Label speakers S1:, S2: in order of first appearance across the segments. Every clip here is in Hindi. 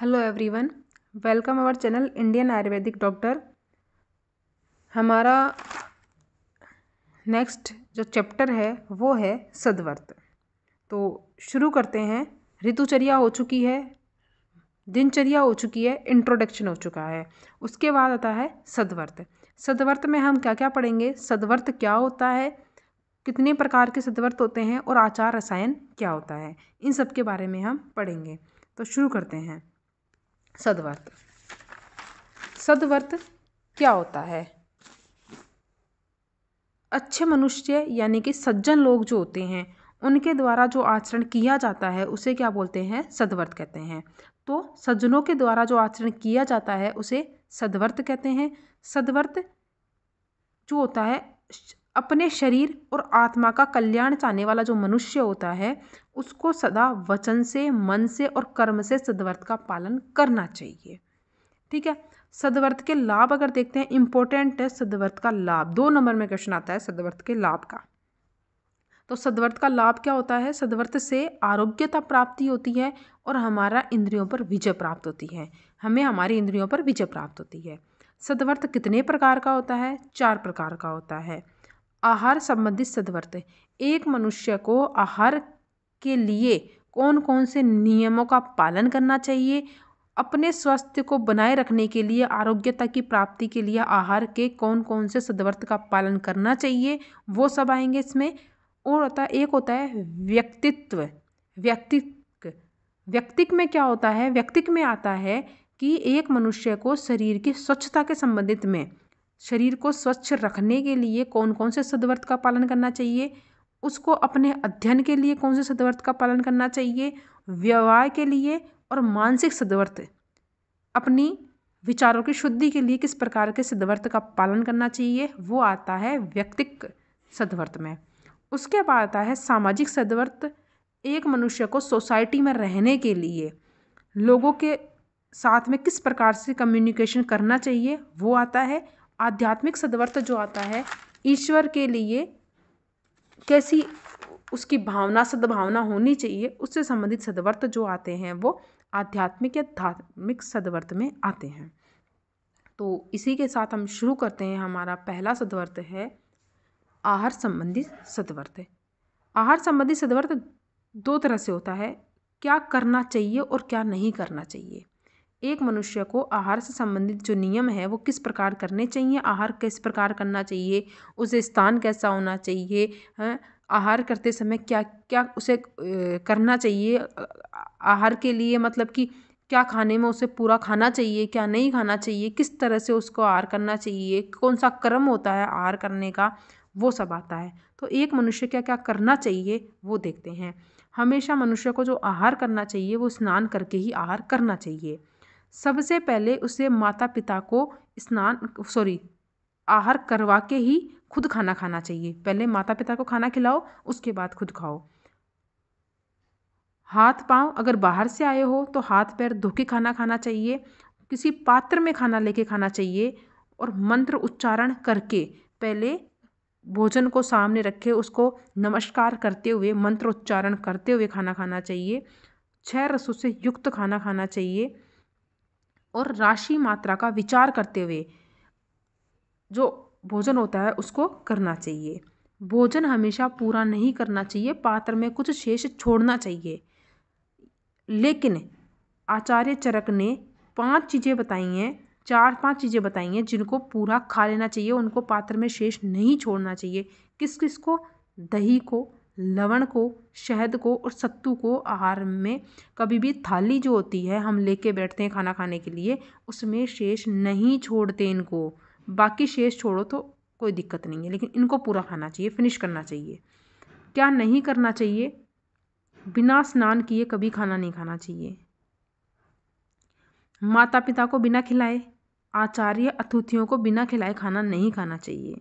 S1: Hello everyone welcome our channel Indian Ayurvedic doctor हमारा नेक्स्ट जो चैप्टर है वो है सदवर्त तो शुरू करते हैं ऋतुचर्या हो चुकी है दिनचर्या हो चुकी है इंट्रोडक्शन हो चुका है उसके बाद आता है सदवर्त सदवर्त में हम क्या क्या पढ़ेंगे सदवर्त क्या होता है कितने प्रकार के सदवर्त होते हैं और आचार रसायन क्या होता है इन सब के बारे में हम पढ़ेंगे तो शुरू करते हैं सदवर्त सदवर्त क्या होता है अच्छे मनुष्य यानी कि सज्जन लोग जो होते हैं उनके द्वारा जो आचरण किया जाता है उसे क्या बोलते हैं सदवर्त कहते हैं तो सज्जनों के द्वारा जो आचरण किया जाता है उसे सदवर्त कहते हैं सदवर्त जो होता है अपने शरीर और आत्मा का कल्याण चाहने वाला जो मनुष्य होता है उसको सदा वचन से मन से और कर्म से सदवर्त का पालन करना चाहिए ठीक है सदवर्थ के लाभ अगर देखते हैं इंपॉर्टेंट है सदवर्थ का लाभ दो नंबर में क्वेश्चन आता है सदवर्थ के लाभ का तो सदवर्थ का लाभ क्या होता है सदवर्थ से आरोग्यता प्राप्ति होती है और हमारा इंद्रियों पर विजय प्राप्त होती है हमें हमारी इंद्रियों पर विजय प्राप्त होती है सदवर्थ कितने प्रकार का होता है चार प्रकार का होता है आहार संबंधित सदवर्तें एक मनुष्य को आहार के लिए कौन कौन से नियमों का पालन करना चाहिए अपने स्वास्थ्य को बनाए रखने के लिए आरोग्यता की प्राप्ति के लिए आहार के कौन कौन से सदवर्त का पालन करना चाहिए वो सब आएंगे इसमें और होता है एक होता है व्यक्तित्व व्यक्तिक व्यक्तिक में क्या होता है व्यक्तिक में आता है कि एक मनुष्य को शरीर की स्वच्छता के संबंधित में शरीर को स्वच्छ रखने के लिए कौन कौन से सदव्रत का पालन करना चाहिए उसको अपने अध्ययन के लिए कौन से सदव्रत का पालन करना चाहिए व्यवहार के लिए और मानसिक सदव्रत अपनी विचारों की शुद्धि के लिए किस प्रकार के सदव्रत का पालन करना चाहिए वो आता है व्यक्तिक सदव्रत में उसके बाद आता है सामाजिक सदव्रत एक मनुष्य को सोसाइटी में रहने के लिए लोगों के साथ में किस प्रकार से कम्युनिकेशन करना चाहिए वो आता है आध्यात्मिक सदवर्त जो आता है ईश्वर के लिए कैसी उसकी भावना सद्भावना होनी चाहिए उससे संबंधित सदवर्त जो आते हैं वो आध्यात्मिक या धार्मिक सदवर्त में आते हैं तो इसी के साथ हम शुरू करते हैं हमारा पहला सदवर्त है आहार संबंधी सदवर्त आहार संबंधी सदवर्त दो तरह से होता है क्या करना चाहिए और क्या नहीं करना चाहिए एक मनुष्य को आहार से संबंधित जो नियम है वो किस प्रकार करने चाहिए आहार किस प्रकार करना चाहिए उसे स्थान कैसा होना चाहिए है? आहार करते समय क्या क्या उसे करना चाहिए आहार के लिए मतलब कि क्या खाने में उसे पूरा खाना चाहिए क्या नहीं खाना चाहिए किस तरह से उसको आहार करना चाहिए कौन सा क्रम होता है आहार करने का वो सब आता है तो एक मनुष्य क्या क्या करना चाहिए वो देखते हैं हमेशा मनुष्य को जो आहार करना चाहिए वो स्नान करके ही आहार करना चाहिए सबसे पहले उसे माता पिता को स्नान सॉरी आहार करवा के ही खुद खाना खाना चाहिए पहले माता पिता को खाना खिलाओ उसके बाद खुद खाओ हाथ पाँव अगर बाहर से आए हो तो हाथ पैर धो के खाना खाना चाहिए किसी पात्र में खाना लेके खाना चाहिए और मंत्र उच्चारण करके पहले भोजन को सामने रखे उसको नमस्कार करते हुए मंत्र उच्चारण करते हुए खाना खाना चाहिए छह रसों से युक्त खाना खाना चाहिए और राशि मात्रा का विचार करते हुए जो भोजन होता है उसको करना चाहिए भोजन हमेशा पूरा नहीं करना चाहिए पात्र में कुछ शेष छोड़ना चाहिए लेकिन आचार्य चरक ने पांच चीज़ें बताई हैं चार पांच चीज़ें बताई हैं जिनको पूरा खा लेना चाहिए उनको पात्र में शेष नहीं छोड़ना चाहिए किस किस को दही को लवण को शहद को और सत्तू को आहार में कभी भी थाली जो होती है हम लेके बैठते हैं खाना खाने के लिए उसमें शेष नहीं छोड़ते इनको बाकी शेष छोड़ो तो कोई दिक्कत नहीं है लेकिन इनको पूरा खाना चाहिए फिनिश करना चाहिए क्या नहीं करना चाहिए बिना स्नान किए कभी खाना नहीं खाना चाहिए माता पिता को बिना खिलाए आचार्य अतिथियों को बिना खिलाए खाना नहीं खाना चाहिए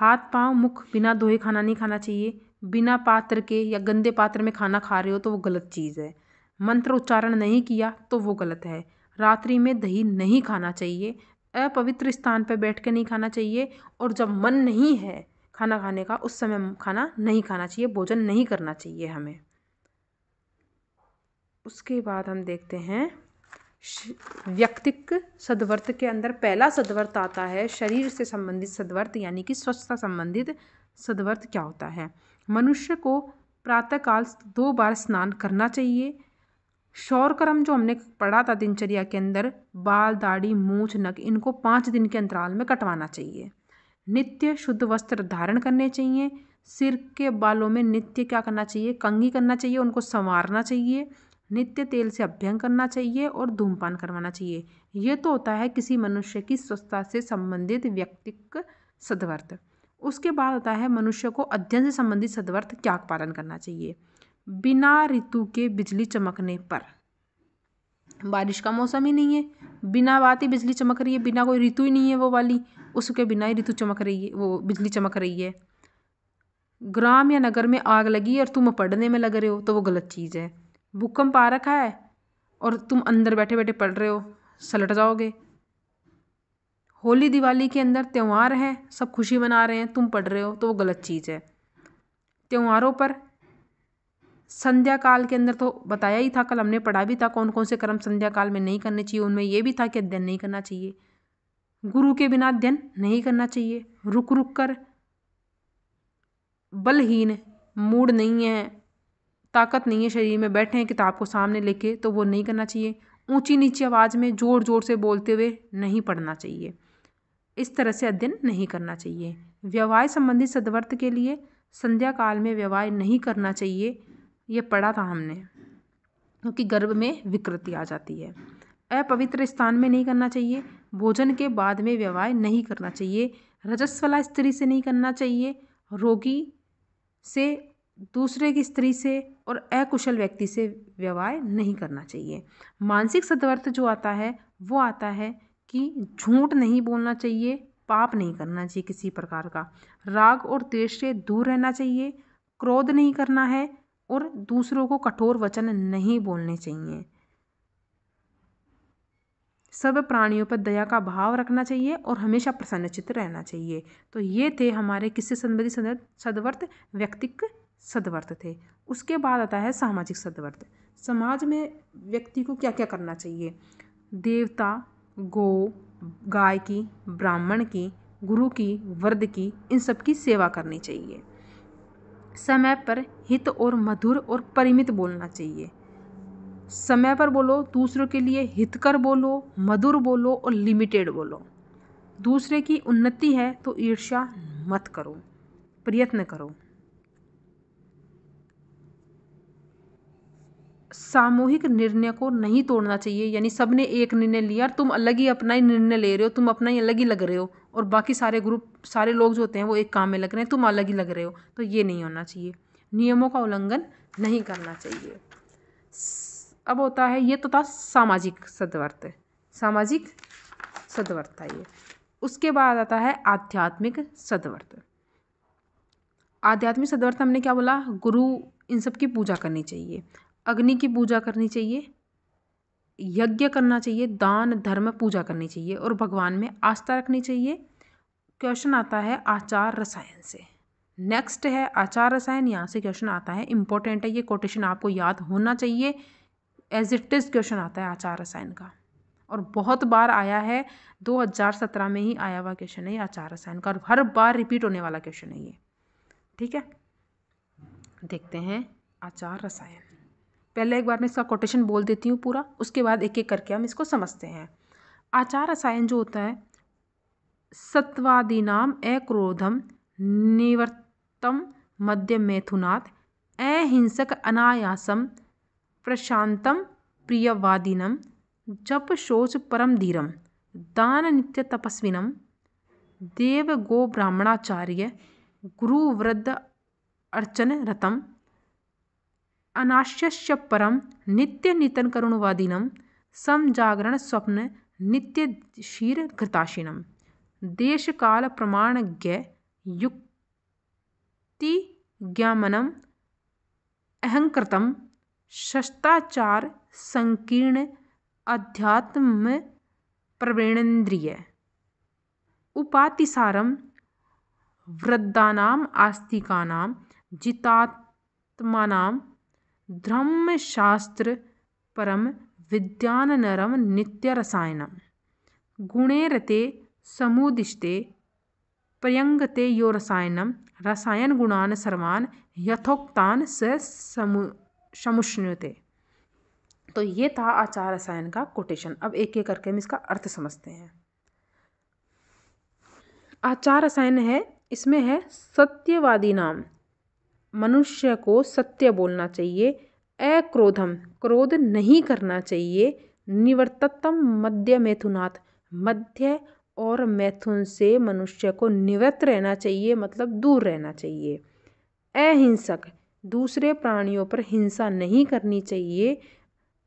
S1: हाथ पांव मुख बिना धोए खाना नहीं खाना चाहिए बिना पात्र के या गंदे पात्र में खाना खा रहे हो तो वो गलत चीज़ है मंत्र उच्चारण नहीं किया तो वो गलत है रात्रि में दही नहीं खाना चाहिए अपवित्र स्थान पर बैठ के नहीं खाना चाहिए और जब मन नहीं है खाना खाने का उस समय खाना नहीं खाना चाहिए भोजन नहीं करना चाहिए हमें उसके बाद हम देखते हैं व्यक्तिक सदवर्त के अंदर पहला सदवर्त आता है शरीर से संबंधित सदवर्त यानी कि स्वच्छता संबंधित सदवर्त क्या होता है मनुष्य को प्रातःकाल दो बार स्नान करना चाहिए शौर कर्म जो हमने पढ़ा था दिनचर्या के अंदर बाल दाढ़ी मूछ नक इनको पाँच दिन के अंतराल में कटवाना चाहिए नित्य शुद्ध वस्त्र धारण करने चाहिए सिर के बालों में नित्य क्या करना चाहिए कंगी करना चाहिए उनको संवारना चाहिए नित्य तेल से अभ्यंग करना चाहिए और धूमपान करवाना चाहिए यह तो होता है किसी मनुष्य की स्वस्थता से संबंधित व्यक्तिक सदवर्थ उसके बाद आता है मनुष्य को अध्ययन से संबंधित सदवर्थ क्या पालन करना चाहिए बिना ऋतु के बिजली चमकने पर बारिश का मौसम ही नहीं है बिना बात ही बिजली चमक रही है बिना कोई ऋतु ही नहीं है वो वाली उसके बिना ही ऋतु चमक रही है वो बिजली चमक रही है ग्राम या नगर में आग लगी और तुम पढ़ने में लग रहे हो तो वो गलत चीज़ है भूकंप आ रखा है और तुम अंदर बैठे बैठे पढ़ रहे हो सलट जाओगे होली दिवाली के अंदर त्यौहार हैं सब खुशी मना रहे हैं तुम पढ़ रहे हो तो वो गलत चीज़ है त्यौहारों पर संध्या काल के अंदर तो बताया ही था कल हमने पढ़ा भी था कौन कौन से कर्म संध्या काल में नहीं करने चाहिए उनमें ये भी था कि अध्ययन नहीं करना चाहिए गुरु के बिना अध्ययन नहीं करना चाहिए रुक रुक कर बलहीन मूड नहीं है ताकत नहीं है शरीर में बैठे हैं किताब को सामने लेके तो वो नहीं करना चाहिए ऊंची नीची आवाज़ में ज़ोर ज़ोर से बोलते हुए नहीं पढ़ना चाहिए इस तरह से अध्ययन नहीं करना चाहिए व्यवहार संबंधी सदवर्त के लिए संध्या काल में व्यवहार नहीं करना चाहिए ये पढ़ा था हमने क्योंकि गर्भ में विकृति आ जाती है अपवित्र स्थान में नहीं करना चाहिए भोजन के बाद में व्यवहार नहीं करना चाहिए रजस्वला स्त्री से नहीं करना चाहिए रोगी से दूसरे की स्त्री से और अकुशल व्यक्ति से व्यवहार नहीं करना चाहिए मानसिक सदवर्थ जो आता है वो आता है कि झूठ नहीं बोलना चाहिए पाप नहीं करना चाहिए किसी प्रकार का राग और द्वेष से दूर रहना चाहिए क्रोध नहीं करना है और दूसरों को कठोर वचन नहीं बोलने चाहिए सब प्राणियों पर दया का भाव रखना चाहिए और हमेशा प्रसन्नचित रहना चाहिए तो ये थे हमारे किससे संबंधी सदवर्त व्यक्तिक सदवर्त थे उसके बाद आता है सामाजिक सदवर्त समाज में व्यक्ति को क्या क्या करना चाहिए देवता गौ गाय की ब्राह्मण की गुरु की वर्द की इन सब की सेवा करनी चाहिए समय पर हित और मधुर और परिमित बोलना चाहिए समय पर बोलो दूसरों के लिए हितकर बोलो मधुर बोलो और लिमिटेड बोलो दूसरे की उन्नति है तो ईर्ष्या मत करो प्रयत्न करो सामूहिक निर्णय को नहीं तोड़ना चाहिए यानी सब ने एक निर्णय लिया तुम अलग ही अपना ही निर्णय ले रहे हो तुम अपना ही अलग ही लग रहे हो और बाकी सारे ग्रुप सारे लोग जो होते हैं वो एक काम में लग रहे हैं तुम अलग ही लग रहे हो तो ये नहीं होना चाहिए नियमों का उल्लंघन नहीं करना चाहिए अब होता है ये तो था सामाजिक सद्वर्त सामाजिक सद्वर्त था ये उसके बाद आता है आध्यात्मिक सद्वर्त आध्यात्मिक सद्वर्त हमने क्या बोला गुरु इन सब की पूजा करनी चाहिए अग्नि की पूजा करनी चाहिए यज्ञ करना चाहिए दान धर्म पूजा करनी चाहिए और भगवान में आस्था रखनी चाहिए क्वेश्चन आता है आचार रसायन से नेक्स्ट है आचार रसायन यहाँ से क्वेश्चन आता है इंपॉर्टेंट है ये कोटेशन आपको याद होना चाहिए एज इट इज़ क्वेश्चन आता है आचार रसायन का और बहुत बार आया है 2017 में ही आया हुआ क्वेश्चन है आचार रसायन का और हर बार रिपीट होने वाला क्वेश्चन है ये ठीक है देखते हैं आचार रसायन पहले एक बार मैं इसका कोटेशन बोल देती हूँ पूरा उसके बाद एक एक करके हम इसको समझते हैं आचार रसायन जो होता है सत्वादीनाम अक्रोधम निवर्तम मध्य मैथुनाथ अहिंसक अनायासम प्रशांतम प्रियवादिनम जप शोच परम धीरम दान नित्य तपस्विनम देव गो ब्राह्मणाचार्य गुरुवृद्ध अर्चन रतम परम नित्य नित्य नितन स्वप्न घृताशीनम देश काल अनास्यस्य युक्ति नित्यनितनकरुणवादिनं संजागरणस्वप्ननित्यशिरघृताशिनं शस्ताचार संकीर्ण अध्यात्म प्रवेणेन्द्रिय उपातिसारम वृद्धानाम् आस्तिकानाम जितात्मानाम नित्य विज्ञाननरं गुणे रते समुदिष्टे प्रयंगते यो रसायन गुणान सर्वान् यथोक्तान स समु समुष्णुते तो ये था आचार रसायन का कोटेशन अब एक एक करके हम इसका अर्थ समझते हैं आचार रसायन है इसमें है सत्यवादी नाम मनुष्य को सत्य बोलना चाहिए अक्रोधम क्रोध नहीं करना चाहिए निवर्तत्तम मध्य मैथुनाथ मध्य और मैथुन से मनुष्य को निवृत्त रहना चाहिए मतलब दूर रहना चाहिए अहिंसक दूसरे प्राणियों पर हिंसा नहीं करनी चाहिए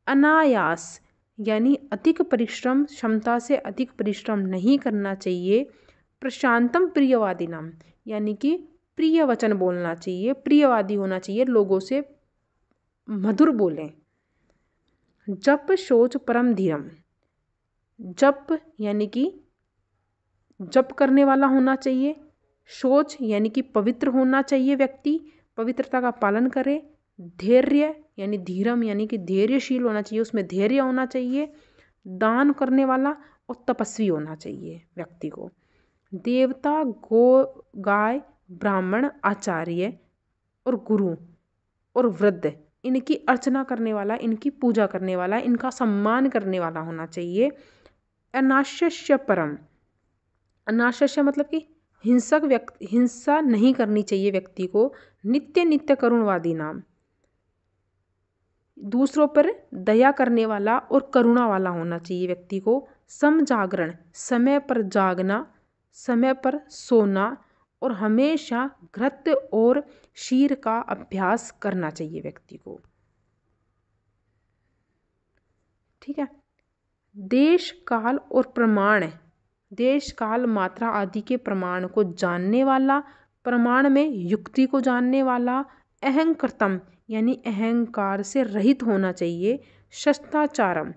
S1: अनायास यानी अधिक परिश्रम क्षमता से अधिक परिश्रम नहीं करना चाहिए प्रशांतम प्रियवादी नाम यानी कि प्रिय वचन बोलना चाहिए प्रियवादी होना चाहिए लोगों से मधुर बोलें जप शोच परम धीरम जप यानी कि जप करने वाला होना चाहिए सोच यानी कि पवित्र होना चाहिए व्यक्ति पवित्रता का पालन करे धैर्य यानी धीरम यानी कि धैर्यशील होना चाहिए उसमें धैर्य होना चाहिए दान करने वाला और तपस्वी होना चाहिए व्यक्ति को देवता गो गाय ब्राह्मण आचार्य और गुरु और वृद्ध इनकी अर्चना करने वाला इनकी पूजा करने वाला इनका सम्मान करने वाला होना चाहिए अनाशस्य परम अनाशस्य मतलब कि हिंसक व्यक्ति हिंसा नहीं करनी चाहिए व्यक्ति को नित्य नित्य करुणवादी नाम दूसरों पर दया करने वाला और करुणा वाला होना चाहिए व्यक्ति को सम जागरण समय पर जागना समय पर सोना और हमेशा घृत और शीर का अभ्यास करना चाहिए व्यक्ति को ठीक है देश काल और प्रमाण देश काल मात्रा आदि के प्रमाण को जानने वाला प्रमाण में युक्ति को जानने वाला अहंकृतम यानी अहंकार से रहित होना चाहिए शस्ताचारम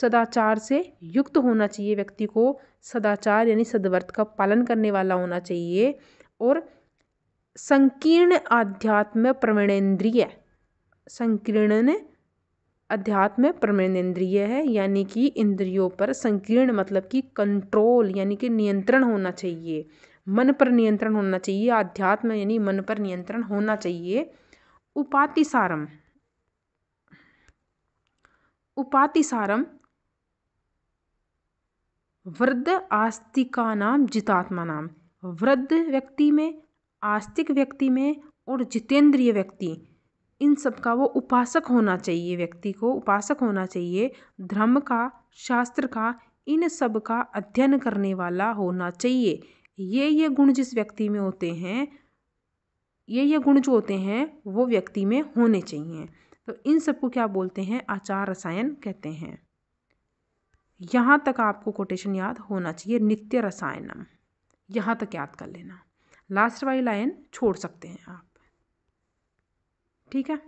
S1: सदाचार से युक्त होना चाहिए व्यक्ति को सदाचार यानी सदवर्त का पालन करने वाला होना चाहिए और संकीर्ण आध्यात्म प्रवणेंद्रिय संकीर्ण अध्यात्म प्रमेनेन्द्रिय है यानी कि इंद्रियों पर संकीर्ण मतलब कि कंट्रोल यानी कि नियंत्रण होना चाहिए मन पर नियंत्रण होना चाहिए आध्यात्म यानी मन पर नियंत्रण होना चाहिए उपातिसारम उपातिसारम वृद्ध आस्तिका नाम जितात्मा नाम वृद्ध व्यक्ति में आस्तिक व्यक्ति में और जितेंद्रिय व्यक्ति इन सब का वो उपासक होना चाहिए व्यक्ति को उपासक होना चाहिए धर्म का शास्त्र का इन सब का अध्ययन करने वाला होना चाहिए ये ये गुण जिस व्यक्ति में होते हैं ये ये गुण जो होते हैं वो व्यक्ति में होने चाहिए तो इन सबको क्या बोलते हैं आचार रसायन कहते हैं यहाँ तक आपको कोटेशन याद होना चाहिए नित्य रसायनम यहाँ तक याद कर लेना लास्ट वाली लाइन छोड़ सकते हैं आप ठीक है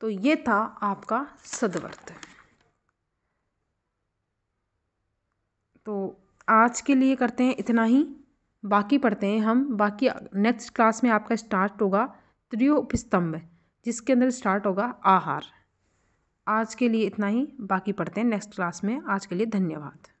S1: तो ये था आपका सदवर्त तो आज के लिए करते हैं इतना ही बाकी पढ़ते हैं हम बाकी नेक्स्ट क्लास में आपका स्टार्ट होगा त्रियोपस्तंभ जिसके अंदर स्टार्ट होगा आहार आज के लिए इतना ही बाकी पढ़ते हैं नेक्स्ट क्लास में आज के लिए धन्यवाद